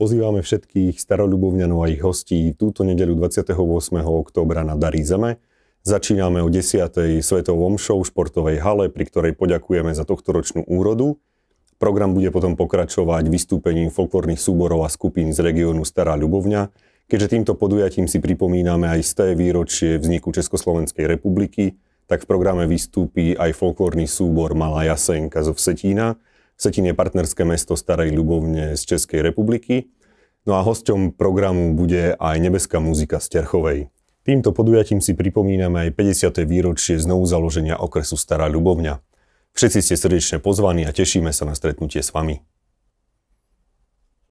Pozývame všetkých starolubovňanov a ich hostí túto nedeľu 28. októbra na Darí zeme. Začíname o 10. Svetovom omšou v športovej hale, pri ktorej poďakujeme za tohtoročnú úrodu. Program bude potom pokračovať vystúpením folklórnych súborov a skupín z regiónu Stará Ľubovňa, keďže týmto podujatím si pripomíname aj sté výročie vzniku Československej republiky, tak v programe vystúpi aj folklórny súbor Malá Jasenka zo Vsetína, Vsetín je partnerské mesto Starej Ľubovne z Českej republiky. No a hosťom programu bude aj Nebeská muzika z Terchovej. Týmto podujatím si pripomíname aj 50. výročie znovu založenia okresu Stará Ľubovňa. Všetci ste srdečne pozvaní a tešíme sa na stretnutie s vami.